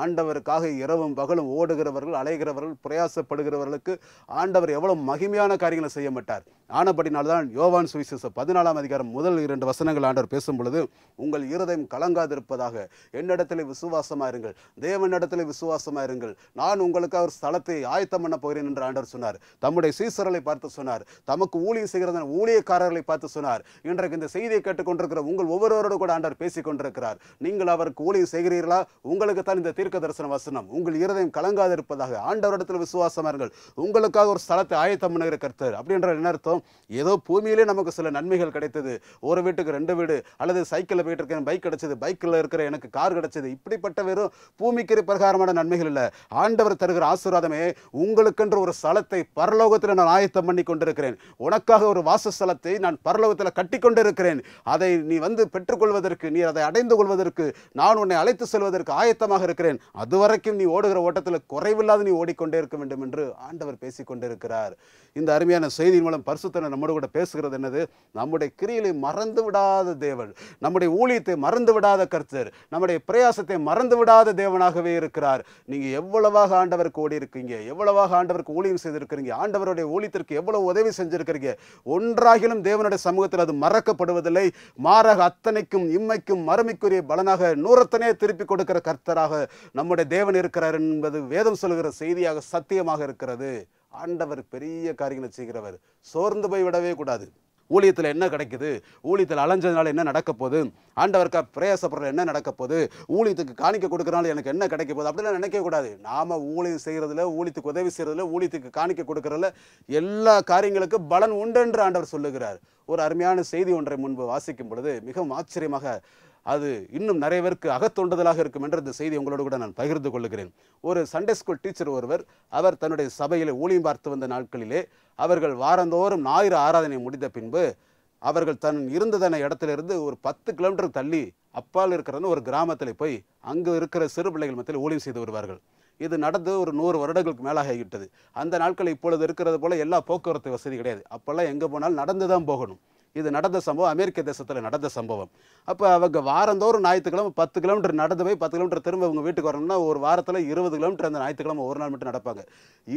ஆண்டவருக்காக இரவும் பகலும் ஓடுகிறவர்கள் அலைகிறவர்கள் பிரயாசப்படுகிறவர்களுக்கு ஆண்டவர் எவ்வளவு மகிமையான காரியங்களை செய்ய மாட்டார் ஆனப்படினால்தான் யோவான் சுவிசேஷ பதினாலாம் அதிகாரம் முதல் இரண்டு வசனங்கள் ஆண்டவர் பேசும் பொழுது உங்கள் இருதயம் கலங்காதிருப்பதாக என்னிடத்திலே விசுவாசமாக இருங்கள் தேவனிடத்தில் விசுவாசமாக இருங்கள் நான் உங்களுக்காக ஒரு ஸ்தலத்தை ஆயத்தம் பண்ண போகிறேன் என்று ஆண்டவர் சொன்னார் தம்முடைய சீசர்களை பார்த்து சொன்னார் தமக்கு ஊழியம் செய்கிறதன் ஊழியக்காரர்களை பார்த்து சொன்னார் இன்றைக்கு இந்த செய்தியை கேட்டுக்கொண்டிருக்கிற உங்கள் ஒவ்வொருவரோடு கூட ஆண்டவர் பேசிக் கொண்டிருக்கிறார் நீங்கள் அவருக்கு ஊழியம் செய்கிறீர்களா உங்களுக்கு தான் இந்த தீர்க்க தரிசன வசனம் உங்கள் இருதயம் இருப்பதாக ஆண்டவரிடத்தில் விசுவாசமாக உங்களுக்காக ஒரு ஸ்தலத்தை ஆயத்தம் பண்ணுகிற கர்த்தர் அப்படின்ற என்ன அர்த்தம் ஏதோ பூமியிலே நமக்கு சில நன்மைகள் கிடைத்தது ஒரு வீட்டுக்கு ரெண்டு வீடு அல்லது சைக்கிளில் போயிட்டு இருக்கேன் பைக் கிடைச்சது பைக்கில் இருக்கிற எனக்கு கார் கிடைச்சது இப்படிப்பட்ட வெறும் பூமிக்கு பிரகாரமான நன்மைகள் இல்லை ஆண்டவர் தருகிற ஆசீர்வாதமே உங்களுக்கென்று ஒரு ஸ்தலத்தை பரலோகத்தில் நான் ஆயத்தம் பண்ணி கொண்டிருக்கிறேன் உனக்காக ஒரு வாசஸ்தலத்தை நான் பரலோகத்தில் கட்டி கட்டி கொண்டிருக்கிறேன் அதை நீ வந்து பெற்றுக்கொள்வதற்கு நீ அதை அடைந்து கொள்வதற்கு நான் உன்னை அழைத்து செல்வதற்கு ஆயத்தமாக இருக்கிறேன் அதுவரைக்கும் நீ ஓடுகிற ஓட்டத்தில் குறைவில்லாத நீ ஓடிக்கொண்டே இருக்க வேண்டும் என்று ஆண்டவர் பேசிக்கொண்டிருக்கிறார் இந்த அருமையான செய்தியின் மூலம் பரிசுத்தனை நம்மோடு கூட பேசுகிறது என்னது நம்முடைய கிரியலை மறந்து விடாத தேவன் நம்முடைய ஊழியத்தை மறந்து விடாத கர்த்தர் நம்முடைய பிரயாசத்தை மறந்து விடாத தேவனாகவே இருக்கிறார் நீங்கள் எவ்வளவாக ஆண்டவருக்கு ஓடி இருக்கீங்க எவ்வளவாக ஆண்டவருக்கு ஊழியம் செய்திருக்கிறீங்க ஆண்டவருடைய ஊழியத்திற்கு எவ்வளவு உதவி செஞ்சிருக்கிறீங்க ஒன்றாகிலும் தேவனுடைய சமூகத்தில் அது மறக்கப்படுவதில்லை மாறாக அத்தனைக்கும் இம்மைக்கும் மறுமைக்குரிய பலனாக நூறத்தனே திருப்பி கொடுக்கிற கர்த்தராக நம்முடைய தேவன் இருக்கிறார் என்பது வேதம் சொல்கிற செய்தியாக சத்தியமாக இருக்கிறது ஆண்டவர் பெரிய காரியங்களை செய்கிறவர் சோர்ந்து போய் விடவே கூடாது ஊழியத்தில் என்ன கிடைக்குது ஊழியத்தில் அலைஞ்சதுனால என்ன நடக்க போகுது ஆண்டவருக்கா பிரயாசப்படுற என்ன நடக்க போகுது ஊழியத்துக்கு காணிக்க கொடுக்குறனால எனக்கு என்ன கிடைக்க போகுது அப்படிலாம் நினைக்கக்கூடாது நாம் ஊழியம் செய்கிறதுல ஊழியத்துக்கு உதவி செய்கிறதுல ஊழியத்துக்கு காணிக்க கொடுக்குறதுல எல்லா காரியங்களுக்கும் பலன் உண்டு என்று ஆண்டவர் சொல்லுகிறார் ஒரு அருமையான செய்தி ஒன்றை முன்பு வாசிக்கும் பொழுது மிகவும் ஆச்சரியமாக அது இன்னும் நிறைய பேருக்கு அகத்தொண்டதலாக இருக்கும் என்ற இந்த செய்தி உங்களோடு கூட நான் பகிர்ந்து கொள்கிறேன் ஒரு சண்டே ஸ்கூல் டீச்சர் ஒருவர் அவர் தன்னுடைய சபையில் ஊழியம் பார்த்து வந்த நாட்களிலே அவர்கள் வாரந்தோறும் ஞாயிறு ஆராதனை முடிந்த பின்பு அவர்கள் தன் இருந்ததான இடத்திலிருந்து ஒரு பத்து கிலோமீட்டர் தள்ளி அப்பால் இருக்கிறது ஒரு கிராமத்தில் போய் அங்கு இருக்கிற சிறு பிள்ளைகள் மத்தியில் ஊழியம் செய்து வருவார்கள் இது நடந்து ஒரு நூறு வருடங்களுக்கு மேலாக ஆகிவிட்டது அந்த நாட்கள் இப்பொழுது இருக்கிறது போல எல்லா போக்குவரத்து வசதி கிடையாது அப்போல்லாம் எங்கே போனாலும் நடந்து தான் போகணும் இது நடந்த சம்பவம் அமெரிக்க தேசத்தில் நடந்த சம்பவம் அப்போ அவங்க வாரந்தோறும் ஞாயிற்றுக்கிழமை பத்து கிலோமீட்டர் நடந்து போய் பத்து கிலோமீட்டர் திரும்ப அவங்க வீட்டுக்கு வரணும்னா ஒரு வாரத்தில் இருபது கிலோமீட்டர் அந்த ஞாயிற்றுக்கிழமை ஒரு நாள் மட்டும் நடப்பாங்க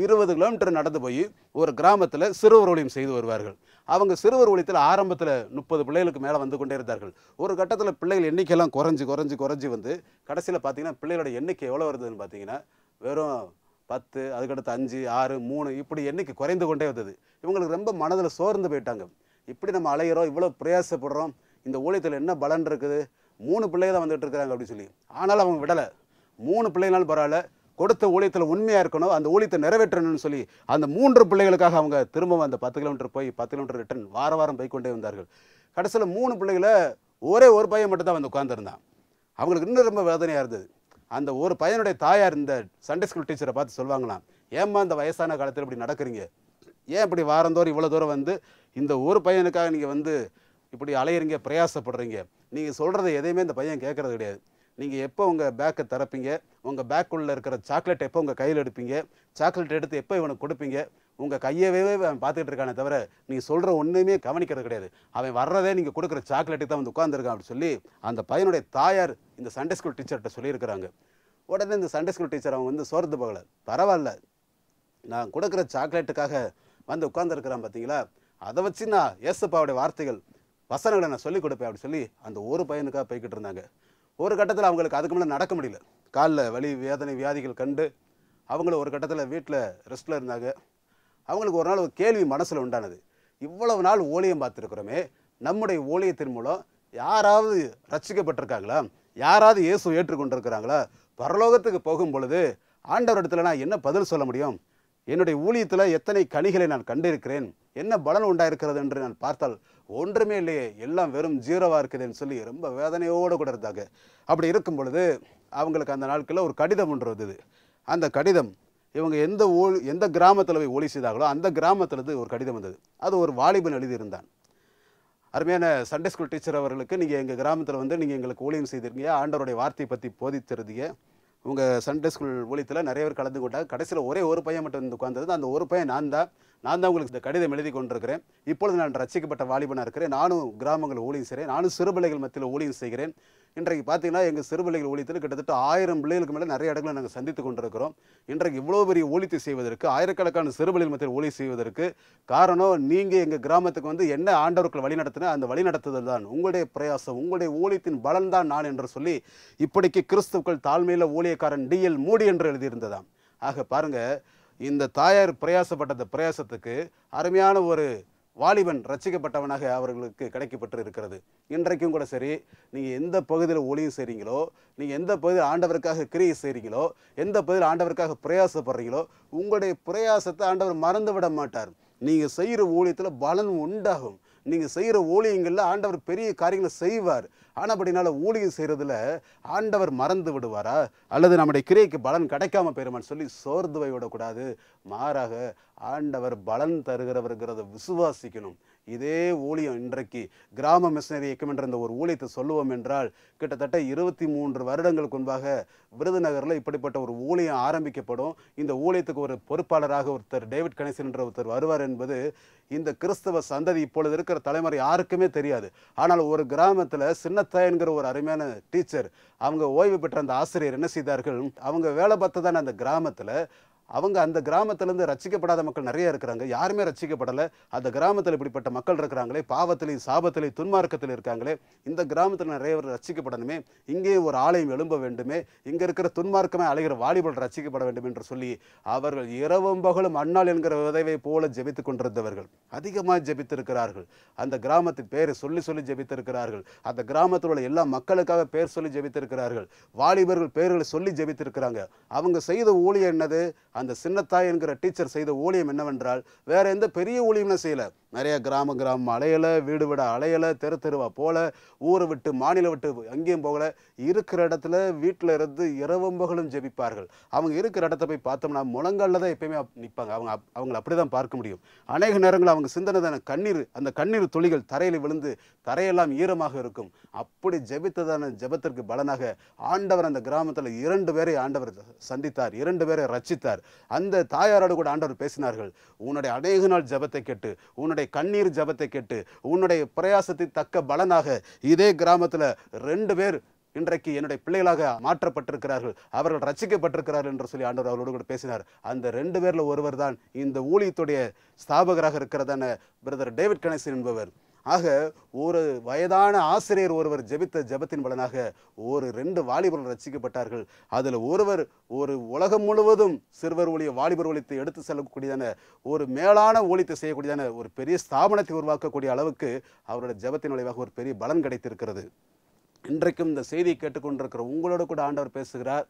இருபது கிலோமீட்டர் நடந்து போய் ஒரு கிராமத்தில் சிறுவர் ஊழியம் செய்து வருவார்கள் அவங்க சிறுவர் ஊழியத்தில் ஆரம்பத்தில் முப்பது பிள்ளைகளுக்கு மேலே வந்து கொண்டே இருந்தார்கள் ஒரு கட்டத்தில் பிள்ளைகள் எண்ணிக்கையெல்லாம் குறைஞ்சி குறைஞ்சி குறைஞ்சி வந்து கடைசியில் பார்த்தீங்கன்னா பிள்ளைகளோட எண்ணிக்கை எவ்வளோ வருதுன்னு பார்த்தீங்கன்னா வெறும் பத்து அதுக்கடுத்து அஞ்சு ஆறு மூணு இப்படி எண்ணிக்கை குறைந்து கொண்டே வந்தது இவங்களுக்கு ரொம்ப மனதில் சோர்ந்து போயிட்டாங்க இப்படி நம்ம அலைகிறோம் இவ்வளோ பிரயாசப்படுறோம் இந்த ஊழியத்தில் என்ன பலன் இருக்குது மூணு பிள்ளைங்க தான் வந்துட்டு இருக்கிறாங்க அப்படின்னு சொல்லி ஆனால் அவங்க விடலை மூணு பிள்ளைங்களாலும் பரவாயில்ல கொடுத்த ஊழியத்தில் உண்மையாக இருக்கணும் அந்த ஊழியத்தை நிறைவேற்றணும்னு சொல்லி அந்த மூன்று பிள்ளைகளுக்காக அவங்க திரும்பவும் அந்த பத்து கிலோமீட்டர் போய் பத்து கிலோமீட்டர் ரிட்டன் வார வாரம் போய் கொண்டே வந்தார்கள் கடைசியில் மூணு பிள்ளைகளை ஒரே ஒரு பையன் மட்டும் தான் வந்து உட்காந்துருந்தான் அவங்களுக்கு இன்னும் ரொம்ப வேதனையாக இருந்தது அந்த ஒரு பையனுடைய தாயார் இந்த சண்டே ஸ்கூல் டீச்சரை பார்த்து சொல்லுவாங்களாம் ஏம்மா இந்த வயசான காலத்தில் இப்படி நடக்கிறீங்க ஏன் இப்படி வாரந்தோறும் இவ்வளோ தூரம் வந்து இந்த ஒரு பையனுக்காக நீங்கள் வந்து இப்படி அலையிறீங்க பிரயாசப்படுறீங்க நீங்கள் சொல்கிறத எதையுமே இந்த பையன் கேட்குறது கிடையாது நீங்கள் எப்போ உங்கள் பேக்கை திறப்பீங்க உங்கள் பேக்குள்ளே இருக்கிற சாக்லேட் எப்போ உங்கள் கையில் எடுப்பீங்க சாக்லேட் எடுத்து எப்போ இவனுக்கு கொடுப்பீங்க உங்கள் கையவே அவன் பார்த்துக்கிட்டு இருக்கானே தவிர நீங்கள் சொல்கிற ஒன்றுமே கவனிக்கிறது கிடையாது அவன் வர்றதே நீங்கள் கொடுக்குற சாக்லேட்டுக்கு தான் வந்து உட்காந்துருக்கான் அப்படின்னு சொல்லி அந்த பையனுடைய தாயார் இந்த சண்டே ஸ்கூல் டீச்சர்கிட்ட சொல்லியிருக்கிறாங்க உடனே இந்த சண்டே ஸ்கூல் டீச்சர் அவங்க வந்து சோர்ந்து போகலை பரவாயில்ல நான் கொடுக்குற சாக்லேட்டுக்காக வந்து உட்காந்துருக்கிறான் பார்த்தீங்களா அதை வச்சு நான் ஏசப்பாவுடைய வார்த்தைகள் வசனங்களை நான் சொல்லிக் கொடுப்பேன் அப்படின்னு சொல்லி அந்த ஒரு பையனுக்காக போய்கிட்டு இருந்தாங்க ஒரு கட்டத்தில் அவங்களுக்கு அதுக்கு முன்னே நடக்க முடியல காலில் வலி வேதனை வியாதிகள் கண்டு அவங்கள ஒரு கட்டத்தில் வீட்டில் ரெஸ்ட்டில் இருந்தாங்க அவங்களுக்கு ஒரு நாள் ஒரு கேள்வி மனசில் உண்டானது இவ்வளவு நாள் ஓலியம் பார்த்துருக்குறோமே நம்முடைய ஓலியத்தின் மூலம் யாராவது ரசிக்கப்பட்டிருக்காங்களா யாராவது இயேசு ஏற்றுக்கொண்டிருக்கிறாங்களா பரலோகத்துக்கு போகும் பொழுது ஆண்டவர் இடத்துல நான் என்ன பதில் சொல்ல முடியும் என்னுடைய ஊழியத்தில் எத்தனை கனிகளை நான் கண்டிருக்கிறேன் என்ன பலன் உண்டாயிருக்கிறது என்று நான் பார்த்தால் ஒன்றுமே இல்லையே எல்லாம் வெறும் ஜீரோவாக இருக்குதுன்னு சொல்லி ரொம்ப வேதனையோடு கூட இருந்தாங்க அப்படி இருக்கும் பொழுது அவங்களுக்கு அந்த நாட்களில் ஒரு கடிதம் ஒன்று வந்தது அந்த கடிதம் இவங்க எந்த ஊழ் எந்த கிராமத்தில் போய் ஒளி செய்தார்களோ அந்த கிராமத்திலிருந்து ஒரு கடிதம் வந்தது அது ஒரு வாலிபன் எழுதியிருந்தான் அருமையான சண்டே ஸ்கூல் டீச்சர் அவர்களுக்கு நீங்கள் எங்கள் கிராமத்தில் வந்து நீங்கள் எங்களுக்கு ஊழியம் செய்திருக்கீங்க ஆண்டவருடைய வார்த்தையை பற்றி போதித்திருந்தீங்க உங்கள் சண்டே ஸ்கூல் ஊழியத்தில் நிறைய பேர் கலந்து கொண்டாங்க கடைசியில் ஒரே ஒரு பையன் மட்டும் வந்து உட்காந்தது அந்த ஒரு பையன் நான் தான் நான் தான் உங்களுக்கு இந்த கடிதம் எழுதி கொண்டிருக்கிறேன் இப்பொழுது நான் ரசிக்கப்பட்ட வாலிபனாக இருக்கிறேன் நானும் கிராமங்கள் ஊழியம் செய்கிறேன் நானும் சிறுபிள்ளைகள் மத்தியில் ஊழியம் செய்கிறேன் இன்றைக்கு பார்த்தீங்கன்னா எங்கள் சிறுபிள்ளைகள் ஊழியத்தில் கிட்டத்தட்ட ஆயிரம் பிள்ளைகளுக்கு மேலே நிறைய இடங்களை நாங்கள் சந்தித்து கொண்டிருக்கிறோம் இன்றைக்கு இவ்வளோ பெரிய ஊழித்து செய்வதற்கு ஆயிரக்கணக்கான சிறுபிள்ளைகள் மத்தியில் ஊழி செய்வதற்கு காரணம் நீங்கள் எங்கள் கிராமத்துக்கு வந்து என்ன ஆண்டவர்கள் வழி நடத்தினா அந்த வழி நடத்துதல் தான் உங்களுடைய பிரயாசம் உங்களுடைய ஊழியத்தின் பலன்தான் நான் என்று சொல்லி இப்படிக்கு கிறிஸ்துக்கள் தாழ்மையில் ஊழியக்காரன் டிஎல் மூடி என்று எழுதியிருந்ததாம் ஆக பாருங்கள் இந்த தாயார் பிரயாசப்பட்ட பிரயாசத்துக்கு அருமையான ஒரு வாலிபன் ரசிக்கப்பட்டவனாக அவர்களுக்கு கிடைக்கப்பட்டு இருக்கிறது இன்றைக்கும் கூட சரி நீங்கள் எந்த பகுதியில் ஒளியும் செய்கிறீங்களோ நீங்கள் எந்த பகுதியில் ஆண்டவருக்காக கிரியை செய்கிறீங்களோ எந்த பகுதியில் ஆண்டவருக்காக பிரயாசப்படுறீங்களோ உங்களுடைய பிரயாசத்தை ஆண்டவர் மறந்து விட மாட்டார் நீங்கள் செய்கிற ஊழியத்தில் பலன் உண்டாகும் நீங்கள் செய்கிற ஊழியங்களில் ஆண்டவர் பெரிய காரியங்களை செய்வார் ஆனால் அப்படினால ஊழியம் செய்கிறதுல ஆண்டவர் மறந்து விடுவாரா அல்லது நம்முடைய கிரியைக்கு பலன் கிடைக்காம போயிருமான்னு சொல்லி சோர்ந்து போய் விடக்கூடாது மாறாக ஆண்டவர் பலன் தருகிறவர்கிறத விசுவாசிக்கணும் இதே ஊழியம் இன்றைக்கு கிராம மிஷினரி இயக்கம் என்ற இந்த ஒரு ஊழியத்தை சொல்லுவோம் என்றால் கிட்டத்தட்ட இருபத்தி மூன்று வருடங்களுக்கு முன்பாக விருதுநகரில் இப்படிப்பட்ட ஒரு ஊழியம் ஆரம்பிக்கப்படும் இந்த ஊழியத்துக்கு ஒரு பொறுப்பாளராக ஒருத்தர் டேவிட் கணேசன் என்ற ஒருத்தர் வருவார் என்பது இந்த கிறிஸ்தவ சந்ததி இப்பொழுது இருக்கிற தலைமுறை யாருக்குமே தெரியாது ஆனால் ஒரு கிராமத்தில் சின்னத்தாய் என்கிற ஒரு அருமையான டீச்சர் அவங்க ஓய்வு பெற்ற அந்த ஆசிரியர் என்ன செய்தார்கள் அவங்க வேலை பார்த்ததான அந்த கிராமத்தில் அவங்க அந்த கிராமத்திலேருந்து ரசிக்கப்படாத மக்கள் நிறைய இருக்கிறாங்க யாருமே ரசிக்கப்படலை அந்த கிராமத்தில் இப்படிப்பட்ட மக்கள் இருக்கிறாங்களே பாவத்திலையும் சாபத்திலையும் துன்மார்க்கத்தில் இருக்காங்களே இந்த கிராமத்தில் நிறைய பேர் ரசிக்கப்படணுமே இங்கேயும் ஒரு ஆலயம் எழும்ப வேண்டுமே இங்கே இருக்கிற துன்மார்க்கமே அழகிற வாலிபல் ரசிக்கப்பட வேண்டும் என்று சொல்லி அவர்கள் இரவும் பகலும் அண்ணால் என்கிற விதவை போல ஜெபித்து கொண்டிருந்தவர்கள் அதிகமாக ஜெபித்திருக்கிறார்கள் அந்த கிராமத்தின் பேரை சொல்லி சொல்லி ஜெபித்திருக்கிறார்கள் அந்த கிராமத்தில் உள்ள எல்லா மக்களுக்காக பேர் சொல்லி ஜெபித்திருக்கிறார்கள் வாலிபர்கள் பேர்களை சொல்லி ஜெபித்திருக்கிறாங்க அவங்க செய்த ஊழியம் என்னது அந்த சின்னத்தாய் என்கிற டீச்சர் செய்த ஊழியம் என்னவென்றால் வேற எந்த பெரிய ஊழியம்னு செய்யலை நிறைய கிராம கிராமம் அலையலை வீடு விட அலையலை தெரு தெருவா போல ஊரை விட்டு மாநிலம் விட்டு எங்கேயும் போகல இருக்கிற இடத்துல வீட்டில் இருந்து இரவும் பகலும் ஜெபிப்பார்கள் அவங்க இருக்கிற இடத்த போய் பார்த்தோம்னா முழங்காலில் தான் எப்பயுமே நிற்பாங்க அவங்க அவங்கள அப்படி தான் பார்க்க முடியும் அநேக நேரங்களில் அவங்க சிந்தனை கண்ணீர் அந்த கண்ணீர் துளிகள் தரையில் விழுந்து தரையெல்லாம் ஈரமாக இருக்கும் அப்படி ஜெபித்ததான ஜெபத்திற்கு பலனாக ஆண்டவர் அந்த கிராமத்தில் இரண்டு பேரை ஆண்டவர் சந்தித்தார் இரண்டு பேரை ரச்சித்தார் அந்த தாயாரோடு கூட ஆண்டவர் பேசினார்கள் உன்னுடைய அநேக நாள் ஜெபத்தை கேட்டு உன்னுடைய உன்னுடைய கண்ணீர் ஜபத்தை கேட்டு உன்னுடைய பிரயாசத்தை தக்க பலனாக இதே கிராமத்தில் ரெண்டு பேர் இன்றைக்கு என்னுடைய பிள்ளைகளாக மாற்றப்பட்டிருக்கிறார்கள் அவர்கள் ரசிக்கப்பட்டிருக்கிறார்கள் என்று சொல்லி ஆண்டவர் அவரோடு கூட பேசினார் அந்த ரெண்டு பேரில் ஒருவர் தான் இந்த ஊழியத்துடைய ஸ்தாபகராக இருக்கிறதான பிரதர் டேவிட் கணேசன் என்பவர் ஆக ஒரு வயதான ஆசிரியர் ஒருவர் ஜெபித்த ஜெபத்தின் பலனாக ஒரு ரெண்டு வாலிபர்கள் ரசிக்கப்பட்டார்கள் அதில் ஒருவர் ஒரு உலகம் முழுவதும் சிறுவர் ஒழிய வாலிபர் ஒழித்து எடுத்து செல்லக்கூடியதான ஒரு மேலான ஒழித்து செய்யக்கூடியதான ஒரு பெரிய ஸ்தாபனத்தை உருவாக்கக்கூடிய அளவுக்கு அவருடைய ஜெபத்தின் விளைவாக ஒரு பெரிய பலன் கிடைத்திருக்கிறது இன்றைக்கும் இந்த செய்தியை கேட்டுக்கொண்டிருக்கிற உங்களோட கூட ஆண்டவர் பேசுகிறார்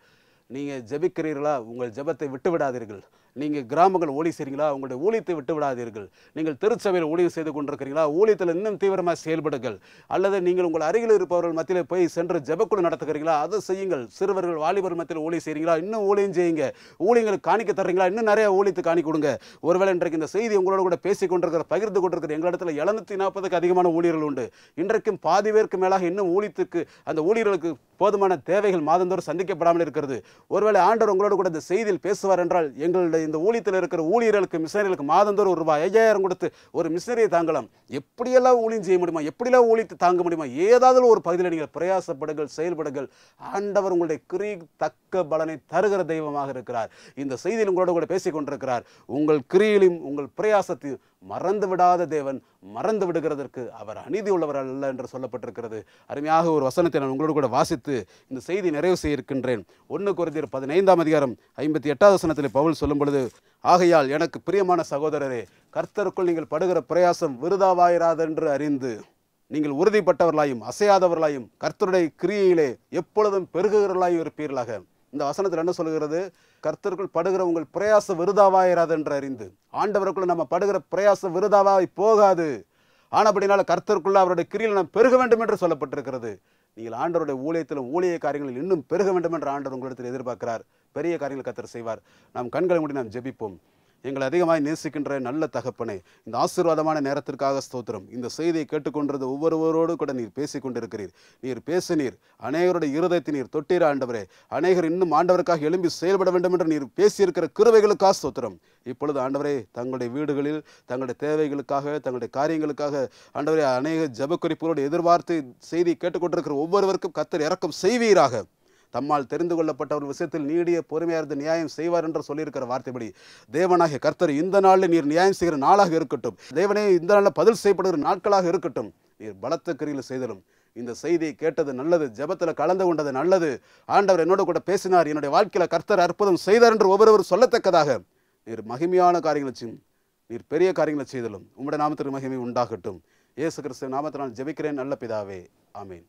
நீங்கள் ஜெபிக்கிறீர்களா உங்கள் ஜெபத்தை விட்டு விடாதீர்கள் நீங்கள் கிராமங்கள் ஊழி செய்கிறீங்களா உங்களுடைய ஊழியத்தை விட்டு விடாதீர்கள் நீங்கள் திருச்சபையில் ஊழியம் செய்து கொண்டிருக்கிறீங்களா ஊழியத்தில் இன்னும் தீவிரமாக செயல்படுங்கள் அல்லது நீங்கள் உங்கள் அருகில் இருப்பவர்கள் மத்தியில் போய் சென்று ஜெபக்குழு நடத்துகிறீங்களா அதை செய்யுங்கள் சிறுவர்கள் வாலிபர் மத்தியில் ஊழியம் செய்கிறீங்களா இன்னும் ஊழியம் செய்யுங்க ஊழியங்களுக்கு காணிக்க தர்றீங்களா இன்னும் நிறைய ஊழியத்தை காணி கொடுங்க ஒருவேளை இன்றைக்கு இந்த செய்தி உங்களோட கூட பேசி கொண்டிருக்கிற பகிர்ந்து கொண்டிருக்கிற எங்களிடத்தில் எழுநூத்தி நாற்பதுக்கு அதிகமான ஊழியர்கள் உண்டு இன்றைக்கும் பாதி பேருக்கு மேலாக இன்னும் ஊழியத்துக்கு அந்த ஊழியர்களுக்கு போதுமான தேவைகள் மாதந்தோறும் சந்திக்கப்படாமல் இருக்கிறது ஒருவேளை ஆண்டவர் உங்களோட கூட இந்த செய்தியில் பேசுவார் என்றால் எங்களுடைய இந்த ஊழியத்தில் இருக்கிற ஊழியர்களுக்கு மிஷனரிகளுக்கு மாதந்தோறும் ஒரு ரூபாய் ஐயாயிரம் கொடுத்து ஒரு மிஷினரியை தாங்கலாம் எப்படியெல்லாம் ஊழியம் செய்ய முடியுமா எப்படியெல்லாம் ஊழித்து தாங்க முடியுமா ஏதாவது ஒரு பகுதியில் நீங்கள் பிரயாசப்படுங்கள் செயல்படுங்கள் ஆண்டவர் உங்களுடைய கிரி தக்க பலனை தருகிற தெய்வமாக இருக்கிறார் இந்த செய்தியில் உங்களோட கூட பேசிக் கொண்டிருக்கிறார் உங்கள் கிரியிலும் உங்கள் பிரயாசத்தையும் மறந்து விடாத தேவன் மறந்து விடுகிறதற்கு அவர் அநீதி உள்ளவர் அல்ல என்று சொல்லப்பட்டிருக்கிறது அருமையாக ஒரு வசனத்தை நான் உங்களோடு கூட வாசித்து இந்த செய்தி நிறைவு செய்திருக்கின்றேன் ஒன்று குறைந்தர் பதினைந்தாம் அதிகாரம் ஐம்பத்தி எட்டாவது வசனத்தில் பவுல் சொல்லும் பொழுது ஆகையால் எனக்கு பிரியமான சகோதரரே கர்த்தருக்குள் நீங்கள் படுகிற பிரயாசம் விருதாவாயிராதென்று அறிந்து நீங்கள் உறுதிப்பட்டவர்களாயும் அசையாதவர்களாயும் கர்த்தருடைய கிரியையிலே எப்பொழுதும் பெருகுகிறவர்களாயும் இருப்பீர்களாக இந்த வசனத்தில் என்ன சொல்கிறது கர்த்தர்கள் படுகிற உங்கள் பிரயாச விருதாவாயிராது என்று அறிந்து ஆண்டவருக்குள்ள நம்ம படுகிற பிரயாச விருதாவாய் போகாது அப்படினால கர்த்தருக்குள்ள அவருடைய கிரியில் நாம் பெருக வேண்டும் என்று சொல்லப்பட்டிருக்கிறது நீங்கள் ஆண்டவருடைய ஊழியத்தில் ஊழிய காரியங்களில் இன்னும் பெருக வேண்டும் என்று ஆண்டவர் உங்களிடத்தில் எதிர்பார்க்கிறார் பெரிய காரியங்கள் கத்தர் செய்வார் நாம் கண்களை மூடி நாம் ஜெபிப்போம் எங்களை அதிகமாக நேசிக்கின்ற நல்ல தகப்பனே இந்த ஆசீர்வாதமான நேரத்திற்காக ஸ்தோத்திரம் இந்த செய்தியை கேட்டுக்கொண்டிருந்த ஒவ்வொருவரோடு கூட நீர் பேசிக்கொண்டிருக்கிறீர் நீர் பேசினீர் அநேகருடைய இருதயத்தை நீர் தொட்டீர் ஆண்டவரே அநேகர் இன்னும் ஆண்டவருக்காக எழும்பி செயல்பட வேண்டும் என்று நீர் பேசியிருக்கிற கிருவைகளுக்காக ஸ்தோத்திரம் இப்பொழுது ஆண்டவரே தங்களுடைய வீடுகளில் தங்களுடைய தேவைகளுக்காக தங்களுடைய காரியங்களுக்காக ஆண்டவரே அநேக ஜபக்குறிப்புகளோடு எதிர்பார்த்து செய்தி கேட்டுக்கொண்டிருக்கிற ஒவ்வொருவருக்கும் கத்தர் இறக்கம் செய்வீராக தம்மால் தெரிந்து கொள்ளப்பட்டவர் விஷயத்தில் நீடிய பொறுமையாக இருந்து நியாயம் செய்வார் என்று சொல்லியிருக்கிற வார்த்தைப்படி தேவனாகிய கர்த்தர் இந்த நாளில் நீர் நியாயம் செய்கிற நாளாக இருக்கட்டும் தேவனே இந்த நாளில் பதில் செய்யப்படுகிற நாட்களாக இருக்கட்டும் நீர் பலத்த கிரியில் செய்தலும் இந்த செய்தியை கேட்டது நல்லது ஜபத்தில் கலந்து கொண்டது நல்லது ஆண்டவர் என்னோட கூட பேசினார் என்னுடைய வாழ்க்கையில் கர்த்தர் அற்புதம் செய்தார் என்று ஒவ்வொருவரும் சொல்லத்தக்கதாக நீர் மகிமையான காரியங்களை செய்யும் நீர் பெரிய காரியங்களை செய்தலும் உங்களுடைய நாமத்திற்கு மகிமை உண்டாகட்டும் இயேசு கிறிஸ்து நாமத்தினால் ஜெபிக்கிறேன் நல்ல பிதாவே ஆமீன்